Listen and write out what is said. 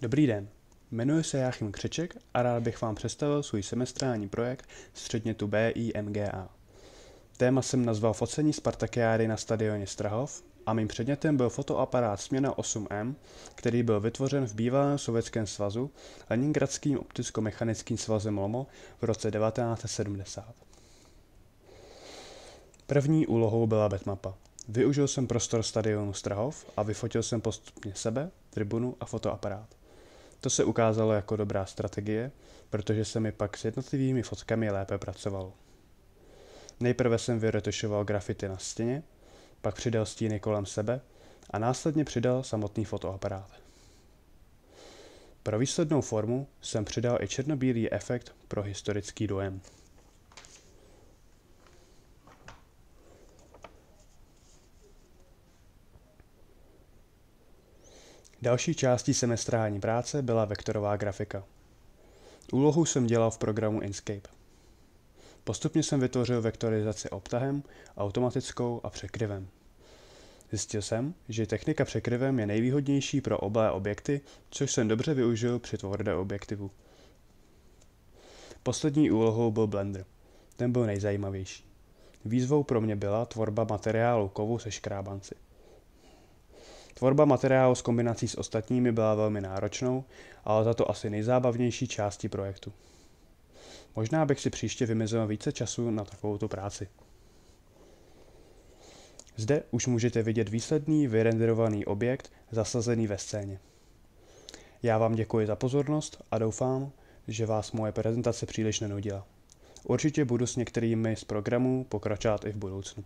Dobrý den, jmenuji se Jáchym Křeček a rád bych vám představil svůj semestrální projekt středně tu BIMGA. Téma jsem nazval focení Spartakiády na stadioně Strahov a mým předmětem byl fotoaparát směna 8M, který byl vytvořen v bývalém Sovětském svazu Leningradským opticko-mechanickým svazem Lomo v roce 1970. První úlohou byla betmapa. Využil jsem prostor stadionu Strahov a vyfotil jsem postupně sebe, tribunu a fotoaparát. To se ukázalo jako dobrá strategie, protože se mi pak s jednotlivými fotkami lépe pracovalo. Nejprve jsem vyretušoval grafity na stěně, pak přidal stíny kolem sebe a následně přidal samotný fotoaparát. Pro výslednou formu jsem přidal i černobílý efekt pro historický dojem. Další částí semestrální práce byla vektorová grafika. Úlohu jsem dělal v programu Inkscape. Postupně jsem vytvořil vektorizaci obtahem, automatickou a překryvem. Zjistil jsem, že technika překryvem je nejvýhodnější pro oba objekty, což jsem dobře využil při tvorbě objektivu. Poslední úlohou byl Blender. Ten byl nejzajímavější. Výzvou pro mě byla tvorba materiálu kovu se škrábanci. Tvorba materiálu s kombinací s ostatními byla velmi náročnou, ale za to asi nejzábavnější části projektu. Možná bych si příště vymezil více času na takovouto práci. Zde už můžete vidět výsledný vyrenderovaný objekt zasazený ve scéně. Já vám děkuji za pozornost a doufám, že vás moje prezentace příliš nenudila. Určitě budu s některými z programů pokračovat i v budoucnu.